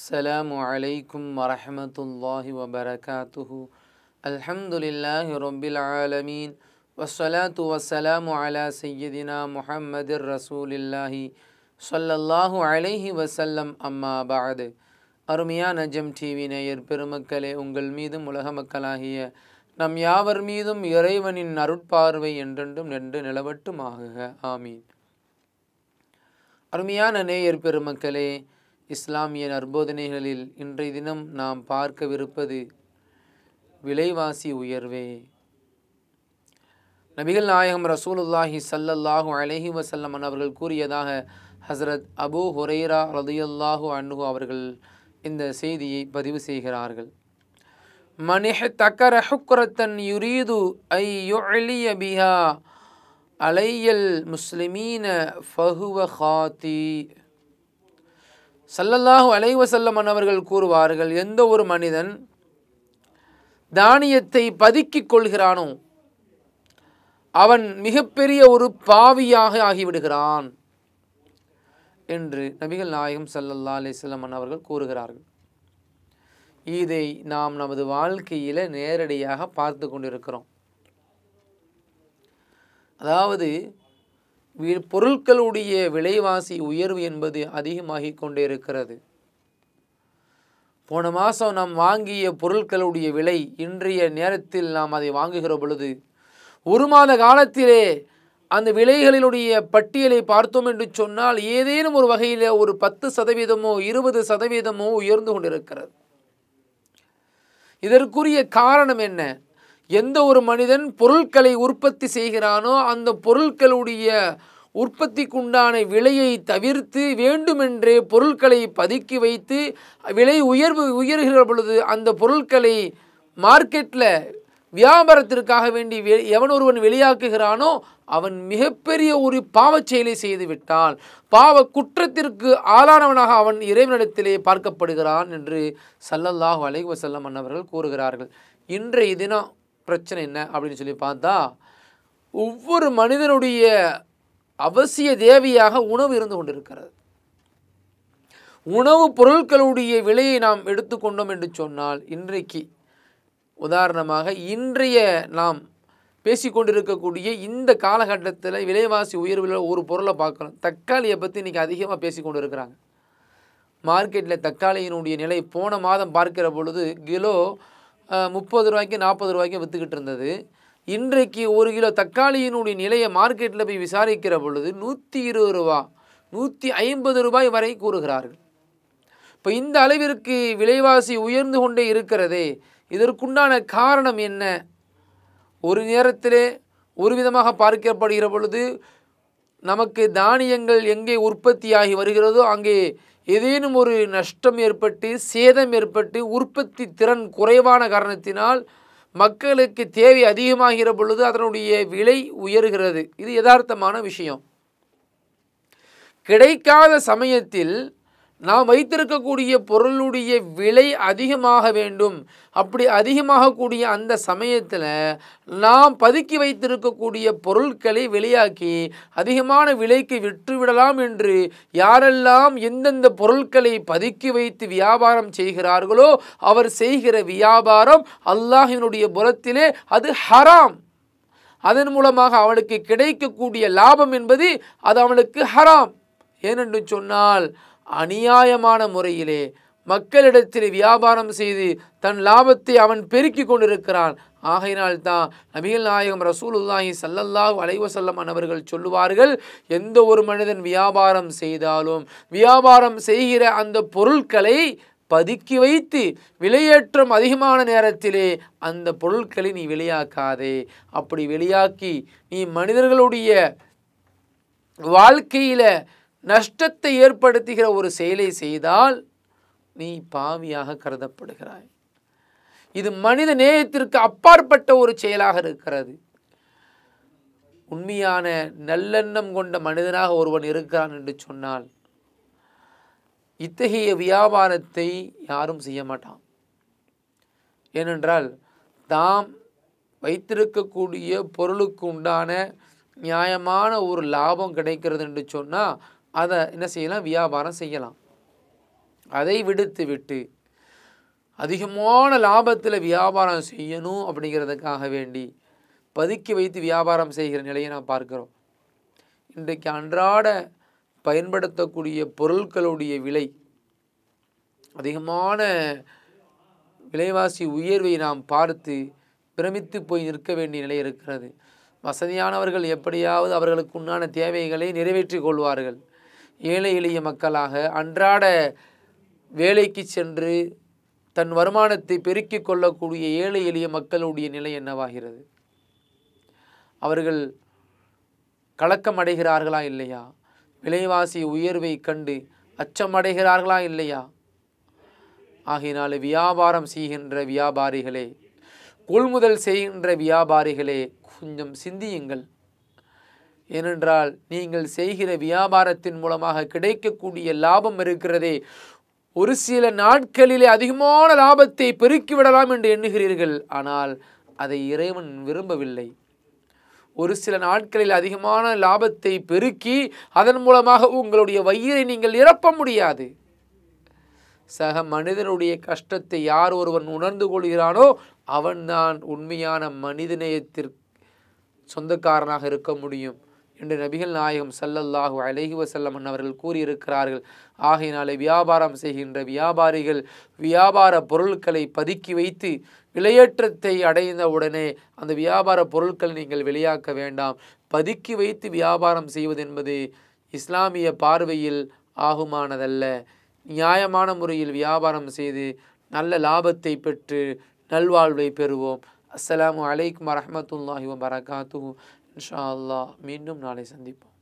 السلام عليكم ورحمة الله وبركاته الحمد لله رب العالمين والصلاة والسلام على سيدنا محمد الرسول الله صلى الله عليه وسلم أما بعد அருமையான GeM TV நேயர் பெருமக்களே உங்கள் மீதும் உலக மக்களாகிய நம் யாவர் மீதும் இறைவனின் அருட்பார்வை என்றென்றும் நின்று நிலவட்டுமாகுக ஆமீன் அருமையான நேயர் பெருமக்களே இஸ்லாமிய நற்போதனைகளில் இன்றைய தினம் நாம் பார்க்கவிருப்பது விலைவாசி உயர்வே நபிகள் நாயகம் ரசூலுல்லாஹி சல்லல்லாஹு அலஹி வசல்லமன் அவர்கள் கூறியதாக ஹசரத் அபு ஹுரைரா ரதியுல்லாஹு அன்னு அவர்கள் இந்த செய்தியை பதிவு செய்கிறார்கள் மனிஹ தக்கர ஹுக்ரத்தன் யுரீது ஐ யுலிய பிஹா அலையல் முஸ்லிமீன ஃபஹுவ ஹாத்தி சல்லல்லாஹு செல்ல அவர்கள் கூறுவார்கள் எந்த ஒரு மனிதன் தானியத்தை பதுக்கிக் கொள்கிறானோ அவன் மிகப்பெரிய ஒரு பாவியாக ஆகிவிடுகிறான் என்று நபிகள் நாயகம் சல்லல்லா அலிஸ்லமன் அவர்கள் கூறுகிறார்கள் இதை நாம் நமது வாழ்க்கையில் நேரடியாக பார்த்து கொண்டிருக்கிறோம் அதாவது பொருட்களுடைய விலைவாசி உயர்வு என்பது அதிகமாகி கொண்டே இருக்கிறது போன மாதம் நாம் வாங்கிய பொருட்களுடைய விலை இன்றைய நேரத்தில் நாம் அதை வாங்குகிற பொழுது ஒரு மாத காலத்திலே அந்த விலைகளினுடைய பட்டியலை பார்த்தோம் என்று சொன்னால் ஏதேனும் ஒரு வகையில் ஒரு பத்து சதவீதமோ இருபது சதவீதமோ உயர்ந்து கொண்டிருக்கிறது இதற்குரிய காரணம் என்ன எந்த ஒரு மனிதன் பொருட்களை உற்பத்தி செய்கிறானோ அந்த பொருட்களுடைய உற்பத்திக்குண்டான விலையை தவிர்த்து வேண்டுமென்றே பொருட்களை பதுக்கி வைத்து விலை உயர்வு உயர்கிற பொழுது அந்த பொருட்களை மார்க்கெட்டில் வியாபாரத்திற்காக வேண்டி எவன் ஒருவன் வெளியாக்குகிறானோ அவன் மிகப்பெரிய ஒரு பாவச் செயலை செய்துவிட்டான் பாவ குற்றத்திற்கு ஆளானவனாக அவன் இறைவனிடத்திலே பார்க்கப்படுகிறான் என்று சல்லல்லாஹு அலைவசல்லம் அன்னவர்கள் கூறுகிறார்கள் இன்றைய தினம் பிரச்சனை என்ன அப்படின்னு சொல்லி பார்த்தா ஒவ்வொரு மனிதனுடைய அவசிய தேவையாக உணவு இருந்து கொண்டிருக்கிறது உணவு பொருட்களுடைய விலையை நாம் எடுத்துக்கொண்டோம் என்று சொன்னால் இன்றைக்கு உதாரணமாக இன்றைய நாம் பேசிக்கொண்டிருக்கக்கூடிய இந்த காலகட்டத்தில் விலைவாசி உயர்வில் ஒரு பொருளை பார்க்கலாம் தக்காளியை பற்றி இன்றைக்கி அதிகமாக பேசிக்கொண்டு இருக்கிறாங்க மார்க்கெட்டில் தக்காளியினுடைய நிலை போன மாதம் பார்க்கிற பொழுது கிலோ முப்பது ரூபாய்க்கு நாற்பது ரூபாய்க்கு விற்றுக்கிட்டு இருந்தது இன்றைக்கு ஒரு கிலோ தக்காளியினுடைய நிலையை மார்க்கெட்டில் போய் விசாரிக்கிற பொழுது நூற்றி இருபது ரூபா நூற்றி ஐம்பது ரூபாய் வரை கூறுகிறார்கள் இப்போ இந்த அளவிற்கு விலைவாசி உயர்ந்து கொண்டே இருக்கிறதே இதற்குண்டான காரணம் என்ன ஒரு நேரத்திலே ஒரு விதமாக பார்க்கப்படுகிற பொழுது நமக்கு தானியங்கள் எங்கே உற்பத்தியாகி வருகிறதோ அங்கே ஏதேனும் ஒரு நஷ்டம் ஏற்பட்டு சேதம் ஏற்பட்டு உற்பத்தி திறன் குறைவான காரணத்தினால் மக்களுக்கு தேவை அதிகமாகிற பொழுது அதனுடைய விலை உயர்கிறது இது யதார்த்தமான விஷயம் கிடைக்காத சமயத்தில் நாம் வைத்திருக்கக்கூடிய பொருளுடைய விலை அதிகமாக வேண்டும் அப்படி அதிகமாகக்கூடிய அந்த சமயத்தில் நாம் பதுக்கி வைத்திருக்கக்கூடிய பொருட்களை வெளியாக்கி அதிகமான விலைக்கு விற்றுவிடலாம் என்று யாரெல்லாம் எந்தெந்த பொருட்களை பதுக்கி வைத்து வியாபாரம் செய்கிறார்களோ அவர் செய்கிற வியாபாரம் அல்லாஹினுடைய புலத்திலே அது ஹராம் அதன் மூலமாக அவனுக்கு கிடைக்கக்கூடிய லாபம் என்பது அது அவனுக்கு ஹராம் ஏனென்று சொன்னால் அநியாயமான முறையிலே மக்களிடத்தில் வியாபாரம் செய்து தன் லாபத்தை அவன் பெருக்கி கொண்டிருக்கிறான் ஆகையினால்தான் நபிகள் நாயகம் ரசூலுல்லாஹி சல்லல்லாஹ் அலைவசல்லம் அவர்கள் சொல்லுவார்கள் எந்த ஒரு மனிதன் வியாபாரம் செய்தாலும் வியாபாரம் செய்கிற அந்த பொருட்களை பதுக்கி வைத்து விலையேற்றம் அதிகமான நேரத்திலே அந்த பொருட்களை நீ வெளியாக்காதே அப்படி வெளியாக்கி நீ மனிதர்களுடைய வாழ்க்கையில் நஷ்டத்தை ஏற்படுத்துகிற ஒரு செயலை செய்தால் நீ பாவியாக கருதப்படுகிறாய் இது மனித நேயத்திற்கு அப்பாற்பட்ட ஒரு செயலாக இருக்கிறது உண்மையான நல்லெண்ணம் கொண்ட மனிதனாக ஒருவன் இருக்கிறான் என்று சொன்னால் இத்தகைய வியாபாரத்தை யாரும் செய்ய மாட்டான் ஏனென்றால் தாம் வைத்திருக்கக்கூடிய பொருளுக்கு உண்டான நியாயமான ஒரு லாபம் கிடைக்கிறது என்று சொன்னால் அதை என்ன செய்யலாம் வியாபாரம் செய்யலாம் அதை விடுத்து விட்டு அதிகமான லாபத்தில் வியாபாரம் செய்யணும் அப்படிங்கிறதுக்காக வேண்டி பதுக்கி வைத்து வியாபாரம் செய்கிற நிலையை நாம் பார்க்குறோம் இன்றைக்கு அன்றாட பயன்படுத்தக்கூடிய பொருட்களுடைய விலை அதிகமான விலைவாசி உயர்வை நாம் பார்த்து பிரமித்து போய் நிற்க வேண்டிய நிலை இருக்கிறது வசதியானவர்கள் எப்படியாவது அவர்களுக்கு உண்டான தேவைகளை நிறைவேற்றி கொள்வார்கள் ஏழை எளிய மக்களாக அன்றாட வேலைக்கு சென்று தன் வருமானத்தை பெருக்கிக் கொள்ளக்கூடிய ஏழை எளிய மக்களுடைய நிலை என்னவாகிறது அவர்கள் கலக்கம் அடைகிறார்களா இல்லையா விலைவாசி உயர்வை கண்டு அச்சமடைகிறார்களா இல்லையா ஆகினால வியாபாரம் செய்கின்ற வியாபாரிகளே கொள்முதல் செய்கின்ற வியாபாரிகளே கொஞ்சம் சிந்தியுங்கள் ஏனென்றால் நீங்கள் செய்கிற வியாபாரத்தின் மூலமாக கிடைக்கக்கூடிய லாபம் இருக்கிறதே ஒரு சில நாட்களிலே அதிகமான லாபத்தை பெருக்கிவிடலாம் என்று எண்ணுகிறீர்கள் ஆனால் அதை இறைவன் விரும்பவில்லை ஒரு சில நாட்களில் அதிகமான லாபத்தை பெருக்கி அதன் மூலமாக உங்களுடைய வயிறை நீங்கள் இறப்ப முடியாது சக மனிதனுடைய கஷ்டத்தை யார் ஒருவன் உணர்ந்து கொள்கிறானோ அவன்தான் உண்மையான மனிதநேயத்திற்கு சொந்தக்காரனாக இருக்க முடியும் என்று நபிகள் நாயகம் சல்லல்லாஹு அலஹி வசல்லம் அவர்கள் கூறியிருக்கிறார்கள் ஆகையினாலே வியாபாரம் செய்கின்ற வியாபாரிகள் வியாபார பொருட்களை பதுக்கி வைத்து விலையேற்றத்தை அடைந்த உடனே அந்த வியாபார பொருட்களை நீங்கள் வெளியாக்க வேண்டாம் பதுக்கி வைத்து வியாபாரம் செய்வது என்பது இஸ்லாமிய பார்வையில் ஆகுமானதல்ல நியாயமான முறையில் வியாபாரம் செய்து நல்ல லாபத்தை பெற்று நல்வாழ்வை பெறுவோம் அஸ்லாம் வலைக்கம் வரமத்துல்லாஹி வரகாத்து இன்ஷா அல்லா மீண்டும் நாளை சந்திப்போம்